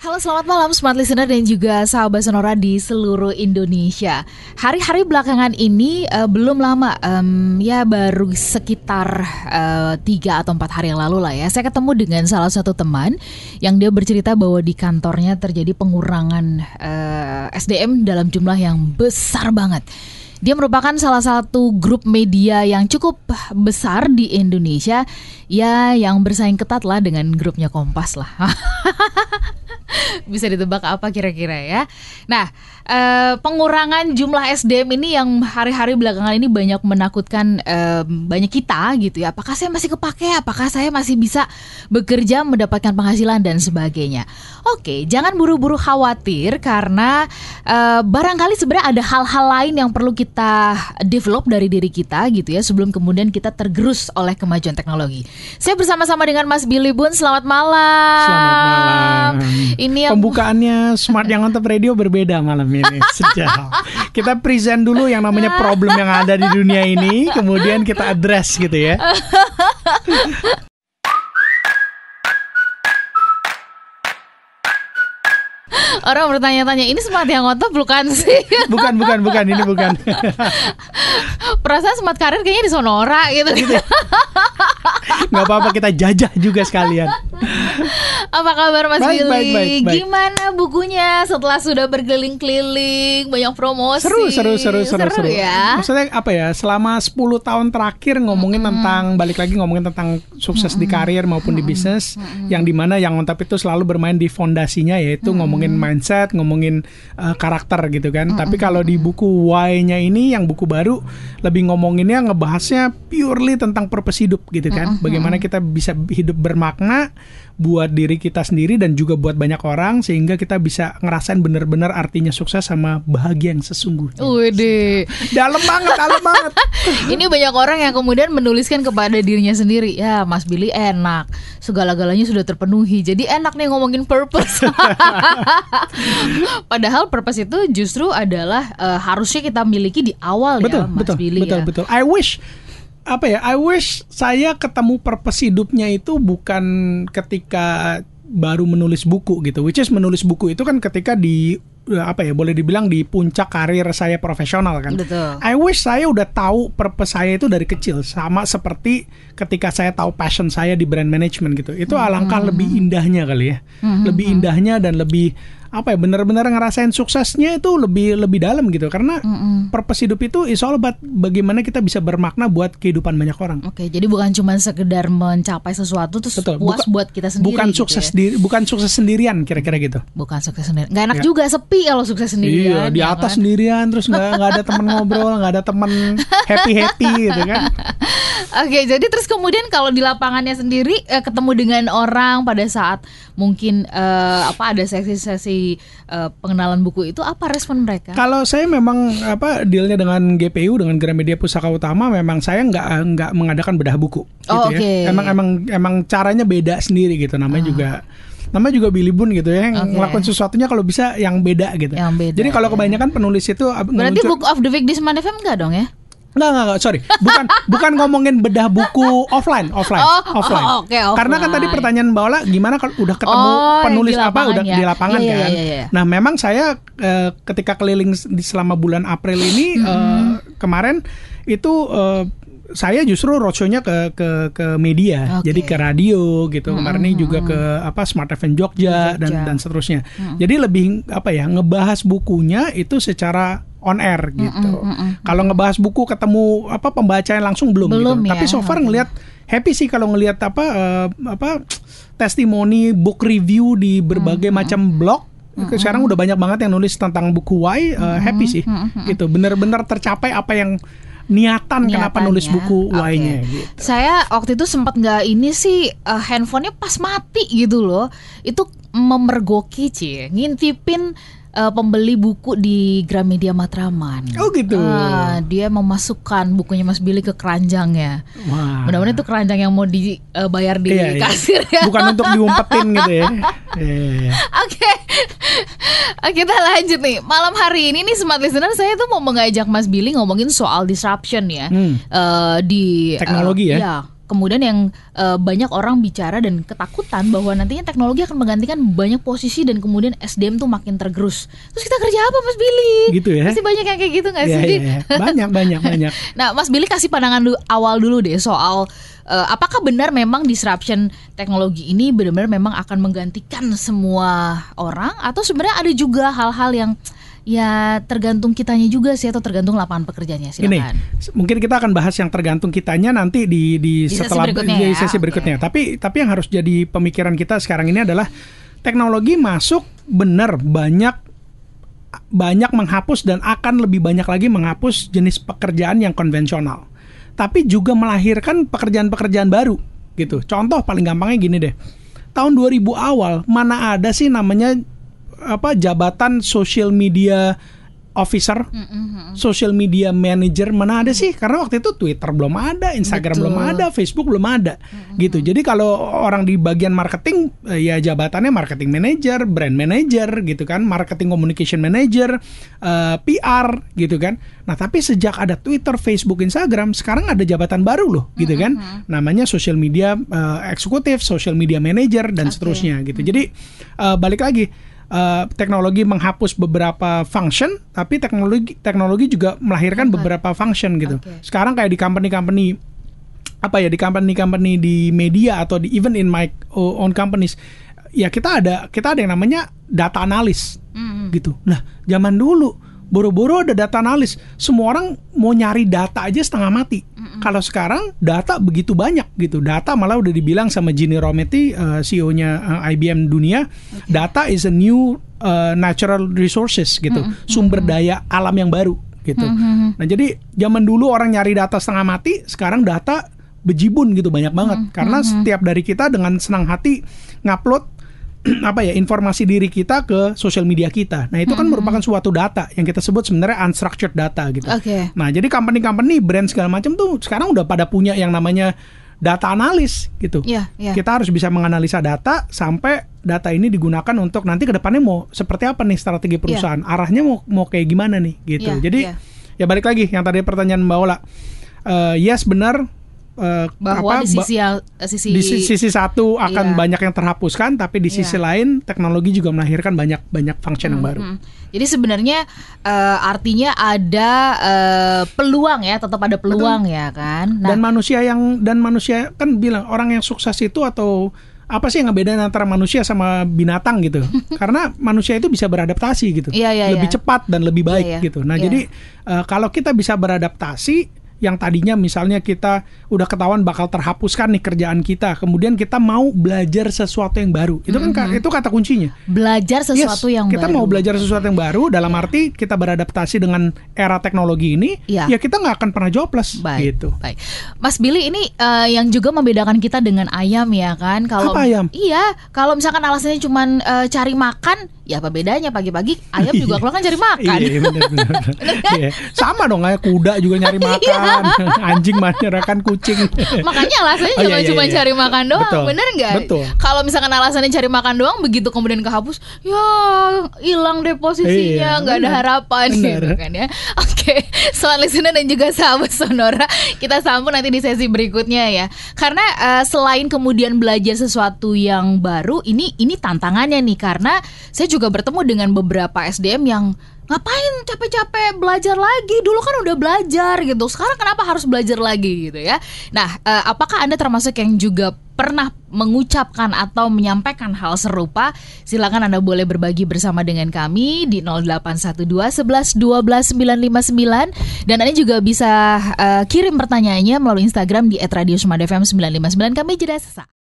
Halo selamat malam smart listener dan juga sahabat sonora di seluruh Indonesia. Hari-hari belakangan ini uh, belum lama, um, ya baru sekitar eh, tiga uh, atau empat hari yang lalu lah ya. Saya ketemu dengan salah satu teman yang dia bercerita bahwa di kantornya terjadi pengurangan uh, eh, SDM dalam jumlah yang besar banget. Dia merupakan salah satu grup media yang cukup besar di Indonesia, ya yang bersaing ketat lah dengan grupnya Kompas lah. bisa ditebak apa kira-kira ya. Nah, uh, pengurangan jumlah SDM ini yang hari-hari belakangan ini banyak menakutkan uh, banyak kita gitu ya. Apakah saya masih kepake? Apakah saya masih bisa bekerja mendapatkan penghasilan dan sebagainya? Oke, jangan buru-buru khawatir karena uh, barangkali sebenarnya ada hal-hal lain yang perlu kita develop dari diri kita gitu ya sebelum kemudian kita tergerus oleh kemajuan teknologi. Saya bersama-sama dengan Mas Billy Bun. Selamat malam. Selamat malam. Ini yang... pembukaannya Smart yang Mantap Radio berbeda malam ya ini sejauh. Kita present dulu yang namanya problem yang ada di dunia ini, kemudian kita address gitu ya. Orang bertanya-tanya ini smart yang ngotot bukan sih? Bukan, bukan, bukan. Ini bukan. Perasaan smart karir kayaknya di Sonora gitu. gitu. Gak apa-apa kita jajah juga sekalian. Apa kabar Mas baik, Billy? Baik, baik, baik. Gimana bukunya setelah sudah berkeliling-keliling, banyak promosi? Seru, seru, seru, seru, seru, seru. ya. Maksudnya apa ya? Selama 10 tahun terakhir ngomongin -hmm. tentang balik lagi ngomongin tentang sukses -hmm. di karir maupun -hmm. di bisnis mm -hmm. yang dimana yang tapi itu selalu bermain di fondasinya yaitu -hmm. ngomongin mindset, ngomongin uh, karakter gitu kan. -hmm. Tapi kalau di buku Why-nya ini yang buku baru lebih ngomonginnya ngebahasnya purely tentang purpose hidup gitu kan. -hmm. Bagaimana kita bisa hidup bermakna buat diri kita sendiri dan juga buat banyak orang sehingga kita bisa ngerasain benar-benar artinya sukses sama bahagia yang sesungguhnya. Wede. Dalam banget, dalam banget. Ini banyak orang yang kemudian menuliskan kepada dirinya sendiri, ya Mas Billy enak, segala-galanya sudah terpenuhi. Jadi enak nih ngomongin purpose. Padahal purpose itu justru adalah uh, harusnya kita miliki di awal ya, betul, ya Mas betul, Billy betul, ya. Betul, betul. I wish apa ya I wish saya ketemu purpose hidupnya itu bukan ketika baru menulis buku gitu which is menulis buku itu kan ketika di eh, apa ya boleh dibilang di puncak karir saya profesional kan. Betul. I wish saya udah tahu purpose saya itu dari kecil sama seperti ketika saya tahu passion saya di brand management gitu. Itu hmm. alangkah mm -hmm. lebih indahnya kali ya. Mm -hmm. Lebih hmm. indahnya dan lebih apa ya benar-benar ngerasain suksesnya itu lebih lebih dalam gitu karena mm-hmm. purpose hidup itu is all about bagaimana kita bisa bermakna buat kehidupan banyak orang. Oke, okay, jadi bukan cuma sekedar mencapai sesuatu terus Betul. puas bukan, buat kita sendiri. Bukan gitu sukses ya? diri, bukan sukses sendirian kira-kira gitu. Bukan sukses sendiri Gak enak ya. juga sepi kalau sukses sendirian. Iya, di ya atas kan? sendirian terus nggak ada teman ngobrol, nggak ada teman happy happy gitu kan. Oke, jadi terus kemudian kalau di lapangannya sendiri eh, ketemu dengan orang pada saat mungkin eh, apa ada sesi-sesi eh, pengenalan buku itu apa respon mereka? Kalau saya memang apa dealnya dengan GPU dengan Gramedia Pusaka Utama memang saya nggak nggak mengadakan bedah buku. Gitu oh, ya. Oke. Okay. Ya. Emang emang emang caranya beda sendiri gitu namanya ah. juga nama juga Billy Bun gitu ya yang okay. ngelakuin sesuatunya kalau bisa yang beda gitu. Yang beda, Jadi kalau ya. kebanyakan penulis itu berarti ngeluncur... book of the week di Semarang FM enggak dong ya? Enggak, enggak, enggak, sorry. Bukan bukan ngomongin bedah buku offline, offline, oh, oh offline. Oh, okay, offline. Oh, Karena kan tadi pertanyaan Mbak Ola gimana kalau udah ketemu oh, penulis apa udah di ya? lapangan yeah, iya, kan. Yeah, yeah, yeah. Nah, memang saya uh, ketika keliling selama bulan April ini hmm. uh, kemarin itu uh, saya justru roadshow-nya ke ke ke media, okay. jadi ke radio gitu. Hmm, Kemarin hmm, juga ke apa Smart FM Jogja, Jogja. dan dan seterusnya. Hmm. Jadi lebih apa ya ngebahas bukunya itu secara on air gitu. Mm -mm, mm Kalau ngebahas buku ketemu apa pembacaan langsung belum, belum gitu. Ya, Tapi so far ngelihat happy sih kalau ngelihat apa uh, apa testimoni book review di berbagai macam blog Sekarang udah banyak banget yang nulis tentang buku Why uh, eh, happy sih. Gitu. benar-benar tercapai apa yang niatan kenapa nulis buku okay. why-nya gitu. Saya waktu itu sempat nggak ini sih uh, handphonenya pas mati gitu loh. Itu memergoki sih, ngintipin uh, pembeli buku di Gramedia Matraman. Oh gitu. Uh, dia memasukkan bukunya Mas Billy ke keranjangnya. Wah. Mudah-mudahan itu keranjang yang mau dibayar eh, di iya, iya. kasir iya. ya. Bukan untuk diumpetin gitu ya. Iya. Oke. Oke, okay. Kita lanjut nih. Malam hari ini nih smart listener saya tuh mau mengajak Mas Billy ngomongin soal disruption ya. Hmm. Uh, di teknologi uh, ya. ya kemudian yang uh, banyak orang bicara dan ketakutan bahwa nantinya teknologi akan menggantikan banyak posisi dan kemudian SDM tuh makin tergerus. Terus kita kerja apa Mas Billy? Gitu ya. Pasti banyak yang kayak gitu nggak iya, sih? ya, Banyak banyak banyak. nah Mas Billy kasih pandangan du awal dulu deh soal uh, apakah benar memang disruption teknologi ini benar-benar memang akan menggantikan semua orang atau sebenarnya ada juga hal-hal yang ya tergantung kitanya juga sih atau tergantung lapangan pekerjaannya sih. Ini mungkin kita akan bahas yang tergantung kitanya nanti di di, di setelah sesi berikutnya. Di ya. berikutnya. Okay. Tapi tapi yang harus jadi pemikiran kita sekarang ini adalah teknologi masuk benar banyak banyak menghapus dan akan lebih banyak lagi menghapus jenis pekerjaan yang konvensional tapi juga melahirkan pekerjaan-pekerjaan baru gitu. Contoh paling gampangnya gini deh. Tahun 2000 awal mana ada sih namanya apa jabatan social media officer, mm-hmm. social media manager mana ada sih? Karena waktu itu Twitter belum ada, Instagram Betul. belum ada, Facebook belum ada, mm-hmm. gitu. Jadi kalau orang di bagian marketing, eh, ya jabatannya marketing manager, brand manager, gitu kan, marketing communication manager, uh, eh, PR, gitu kan. Nah tapi sejak ada Twitter, Facebook, Instagram, sekarang ada jabatan baru loh, gitu mm-hmm. kan. Namanya social media uh, eksekutif, social media manager dan okay. seterusnya, gitu. Mm-hmm. Jadi uh, balik lagi uh, teknologi menghapus beberapa function, tapi teknologi teknologi juga melahirkan okay. beberapa function gitu. Okay. Sekarang kayak di company-company apa ya di company-company di media atau di even in my own companies ya kita ada kita ada yang namanya data analis mm -hmm. gitu. Nah, zaman dulu boro-boro ada data analis, semua orang mau nyari data aja setengah mati. Mm kalau sekarang data begitu banyak gitu. Data malah udah dibilang sama Gini Rometty uh, eh, CEO-nya uh, eh, IBM dunia, okay. data is a new uh, natural resources gitu. Mm-hmm. Sumber daya alam yang baru gitu. Mm-hmm, mm-hmm. Nah, jadi zaman dulu orang nyari data setengah mati, sekarang data bejibun gitu banyak banget. Mm-hmm. Karena mm-hmm. setiap dari kita dengan senang hati ngupload apa ya informasi diri kita ke sosial media kita. Nah itu kan hmm. merupakan suatu data yang kita sebut sebenarnya unstructured data gitu. Okay. Nah jadi company-company brand segala macam tuh sekarang udah pada punya yang namanya data analis gitu. Yeah, yeah. Kita harus bisa menganalisa data sampai data ini digunakan untuk nanti kedepannya mau seperti apa nih strategi iya. perusahaan, yeah. arahnya mau mau kayak gimana nih gitu. Yeah, jadi yeah. ya balik lagi yang tadi pertanyaan Mbak Ola. Uh, yes benar Eh, bahwa apa, di sisi ba eh, sisi di sisi satu akan iya. banyak yang terhapuskan tapi di sisi iya. lain teknologi juga melahirkan banyak banyak function hmm, yang baru. Hmm. Jadi sebenarnya uh, artinya ada uh, peluang ya tetap ada peluang Betul. ya kan. Nah, dan manusia yang dan manusia kan bilang orang yang sukses itu atau apa sih yang ngebedain antara manusia sama binatang gitu? Karena manusia itu bisa beradaptasi gitu, yeah, yeah, lebih yeah. cepat dan lebih iya, baik yeah, yeah. gitu. Nah yeah. jadi uh, kalau kita bisa beradaptasi yang tadinya misalnya kita udah ketahuan bakal terhapuskan nih kerjaan kita kemudian kita mau belajar sesuatu yang baru itu kan mm -hmm. itu kata kuncinya belajar sesuatu yes, yang kita baru. mau belajar sesuatu yang baru dalam yeah. arti kita beradaptasi dengan era teknologi ini yeah. ya kita nggak akan pernah jobless baik, gitu baik Mas Billy ini uh, yang juga membedakan kita dengan ayam ya kan kalau ayam iya kalau misalkan alasannya cuma uh, eh, cari makan ya apa bedanya pagi-pagi ayam juga iya. keluar kan cari iya, makan iya, bener, bener, kan? bener. Iya. sama dong kayak kuda juga nyari makan anjing menyerahkan kucing makanya alasannya oh, cuma iya, iya, cuma cari makan doang betul, bener nggak kalau misalkan alasannya cari makan doang begitu kemudian kehapus ya hilang deh posisinya nggak iya, ada harapan gitu kan ya oke soal listener dan juga sahabat sonora kita sambung nanti di sesi berikutnya ya karena uh, selain kemudian belajar sesuatu yang baru ini ini tantangannya nih karena saya juga juga bertemu dengan beberapa SDM yang ngapain capek-capek belajar lagi dulu kan udah belajar gitu sekarang kenapa harus belajar lagi gitu ya nah eh, apakah anda termasuk yang juga pernah mengucapkan atau menyampaikan hal serupa silakan anda boleh berbagi bersama dengan kami di 0812 11 12 959 dan anda juga bisa uh, kirim pertanyaannya melalui Instagram di @radiosmadfm959 kami jeda sesaat